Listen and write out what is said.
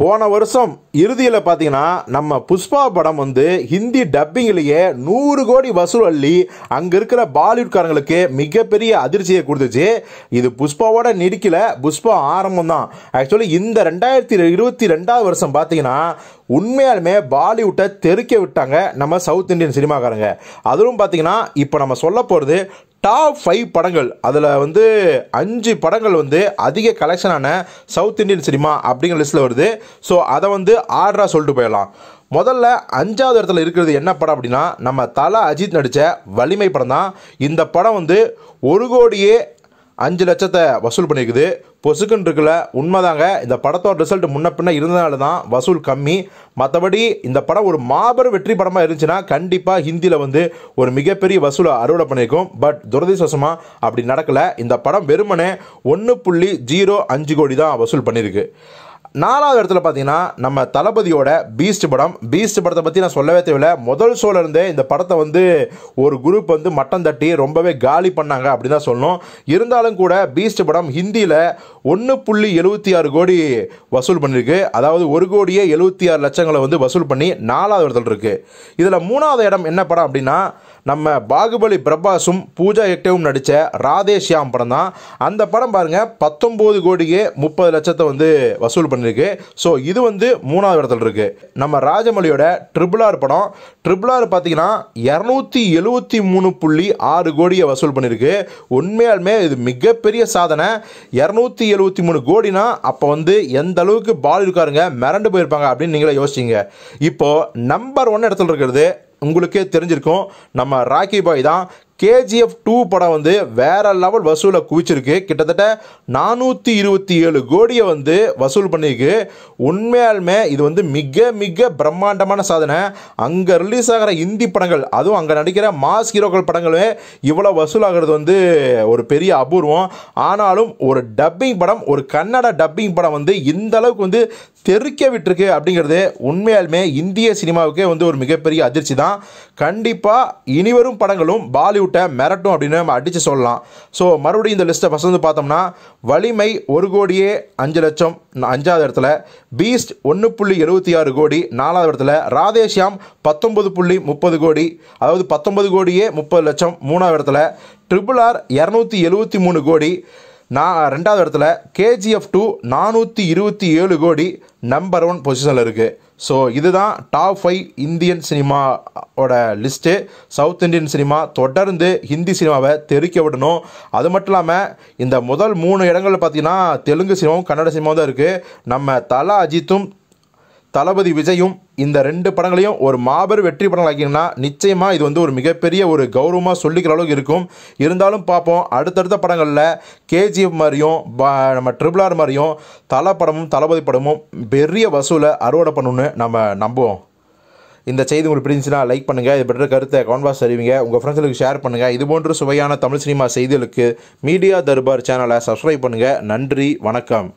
போன வருஷம் இறுதியில் பார்த்தீங்கன்னா நம்ம புஷ்பா படம் வந்து ஹிந்தி டப்பிங்லேயே நூறு கோடி வசூல் அள்ளி அங்கே இருக்கிற பாலிவுட்காரங்களுக்கு மிகப்பெரிய அதிர்ச்சியை கொடுத்துச்சு இது புஷ்பாவோட நெடுக்கில் புஷ்பா ஆரம்பம் தான் ஆக்சுவலி இந்த ரெண்டாயிரத்தி இருபத்தி ரெண்டாவது வருஷம் பார்த்தீங்கன்னா உண்மையாலுமே பாலிவுட்டை தெருக்க விட்டாங்க நம்ம சவுத் இந்தியன் சினிமாக்காரங்க அதுவும் பார்த்தீங்கன்னா இப்போ நம்ம சொல்ல போகிறது டாப் ஃபைவ் படங்கள் அதில் வந்து அஞ்சு படங்கள் வந்து அதிக கலெக்ஷனான சவுத் இந்தியன் சினிமா அப்படிங்கிற லிஸ்ட்டில் வருது ஸோ அதை வந்து ஆர்டராக சொல்லிட்டு போயிடலாம் முதல்ல அஞ்சாவது இடத்துல இருக்கிறது என்ன படம் அப்படின்னா நம்ம தலா அஜித் நடித்த வலிமை படம் தான் இந்த படம் வந்து ஒரு கோடியே அஞ்சு லட்சத்தை வசூல் பண்ணியிருக்குது பொசுக்குன்னு இருக்குல்ல உண்மைதாங்க இந்த படத்தோட ரிசல்ட் முன்ன பின்ன இருந்ததுனால தான் வசூல் கம்மி மற்றபடி இந்த படம் ஒரு மாபெரும் வெற்றி படமாக இருந்துச்சுன்னா கண்டிப்பாக ஹிந்தியில் வந்து ஒரு மிகப்பெரிய வசூலை அறுவடை பண்ணியிருக்கும் பட் துரதிசோசமாக அப்படி நடக்கலை இந்த படம் வெறுமனே ஒன்று புள்ளி ஜீரோ அஞ்சு கோடி தான் வசூல் பண்ணியிருக்கு நாலாவது இடத்துல பார்த்தீங்கன்னா நம்ம தளபதியோட பீஸ்ட் படம் பீஸ்ட் படத்தை பற்றி நான் சொல்லவே தேவையில்ல முதல் ஷோலேருந்தே இந்த படத்தை வந்து ஒரு குரூப் வந்து மட்டம் தட்டி ரொம்பவே காலி பண்ணாங்க அப்படின்னு தான் சொல்லணும் இருந்தாலும் கூட பீஸ்ட் படம் ஹிந்தியில் ஒன்று புள்ளி எழுபத்தி ஆறு கோடி வசூல் பண்ணியிருக்கு அதாவது ஒரு கோடியே எழுபத்தி ஆறு லட்சங்களை வந்து வசூல் பண்ணி நாலாவது இடத்துல இருக்குது இதில் மூணாவது இடம் என்ன படம் அப்படின்னா நம்ம பாகுபலி பிரபாஸும் பூஜா எக்டேவும் நடித்த ராதே ஷியாம் படம் தான் அந்த படம் பாருங்கள் பத்தொம்போது கோடியே முப்பது லட்சத்தை வந்து வசூல் பண்ணி வந்திருக்கு ஸோ இது வந்து மூணாவது இடத்துல இருக்கு நம்ம ராஜமொழியோட ட்ரிபிள் ஆர் படம் ட்ரிபிள் ஆர் பார்த்தீங்கன்னா இரநூத்தி எழுபத்தி மூணு புள்ளி ஆறு கோடியை வசூல் பண்ணியிருக்கு உண்மையாலுமே இது மிகப்பெரிய சாதனை இரநூத்தி எழுபத்தி மூணு கோடினா அப்போ வந்து எந்த அளவுக்கு பால் இருக்காருங்க மிரண்டு போயிருப்பாங்க அப்படின்னு நீங்களே யோசிச்சிங்க இப்போது நம்பர் ஒன் இடத்துல இருக்கிறது உங்களுக்கே தெரிஞ்சிருக்கும் நம்ம ராக்கி பாய் தான் கேஜிஎஃப் டூ படம் வந்து வேற லெவல் வசூலை குவிச்சிருக்கு கிட்டத்தட்ட நானூற்றி இருபத்தி ஏழு கோடியை வந்து வசூல் பண்ணியிருக்கு உண்மையாலுமே இது வந்து மிக மிக பிரம்மாண்டமான சாதனை அங்கே ரிலீஸ் ஆகிற இந்தி படங்கள் அதுவும் அங்கே நடிக்கிற மாஸ் ஹீரோக்கள் படங்களுமே இவ்வளோ வசூலாகிறது வந்து ஒரு பெரிய அபூர்வம் ஆனாலும் ஒரு டப்பிங் படம் ஒரு கன்னட டப்பிங் படம் வந்து இந்த அளவுக்கு வந்து தெறிக்க விட்டுருக்கு அப்படிங்கிறது உண்மையாலுமே இந்திய சினிமாவுக்கே வந்து ஒரு மிகப்பெரிய அதிர்ச்சி தான் கண்டிப்பாக இனிவரும் படங்களும் பாலிவுட் டியூட்டை மிரட்டும் அப்படின்னு நம்ம அடித்து சொல்லலாம் ஸோ மறுபடியும் இந்த லிஸ்ட்டை ஃபஸ்ட் வந்து பார்த்தோம்னா வலிமை ஒரு கோடியே அஞ்சு லட்சம் அஞ்சாவது இடத்துல பீஸ்ட் ஒன்று புள்ளி எழுபத்தி ஆறு கோடி நாலாவது இடத்துல ராதேஷ்யாம் பத்தொன்பது புள்ளி முப்பது கோடி அதாவது பத்தொன்பது கோடியே முப்பது லட்சம் மூணாவது இடத்துல ட்ரிபிள் ஆர் இரநூத்தி எழுபத்தி மூணு கோடி நான் ரெண்டாவது இடத்துல கேஜிஎஃப் டூ நானூற்றி இருபத்தி ஏழு கோடி நம்பர் ஒன் பொசிஷனில் இருக்குது ஸோ இதுதான் டாப் ஃபைவ் இந்தியன் சினிமாவோட list south Indian cinema Hindi ஹிந்தி சினிமாவை தெருக்க விடணும் அது மட்டும் இல்லாமல் இந்த முதல் மூணு இடங்களில் பார்த்தீங்கன்னா தெலுங்கு சினிமாவும் கன்னட சினிமாவும் தான் இருக்குது நம்ம தலா அஜித்தும் தளபதி விஜயும் இந்த ரெண்டு படங்களையும் ஒரு மாபெரும் வெற்றி படங்கள் ஆக்கிங்கன்னா நிச்சயமாக இது வந்து ஒரு மிகப்பெரிய ஒரு கௌரவமாக சொல்லிக்கிற அளவுக்கு இருக்கும் இருந்தாலும் பார்ப்போம் அடுத்தடுத்த படங்களில் கேஜிஎஃப் மாதிரியும் நம்ம ட்ரிபிள் ஆர் மாதிரியும் தலை படமும் தளபதி படமும் பெரிய வசூலை அறுவடை பண்ணணும்னு நம்ம நம்புவோம் இந்த செய்தி உங்களுக்கு பிடிச்சுன்னா லைக் பண்ணுங்கள் இது பெற்ற கருத்தை கான்வாஸ் அறிவிங்க உங்கள் ஃப்ரெண்ட்ஸுக்கு ஷேர் பண்ணுங்கள் இது போன்ற சுவையான தமிழ் சினிமா செய்திகளுக்கு மீடியா தர்பார் சேனலை சப்ஸ்கிரைப் பண்ணுங்கள் நன்றி வணக்கம்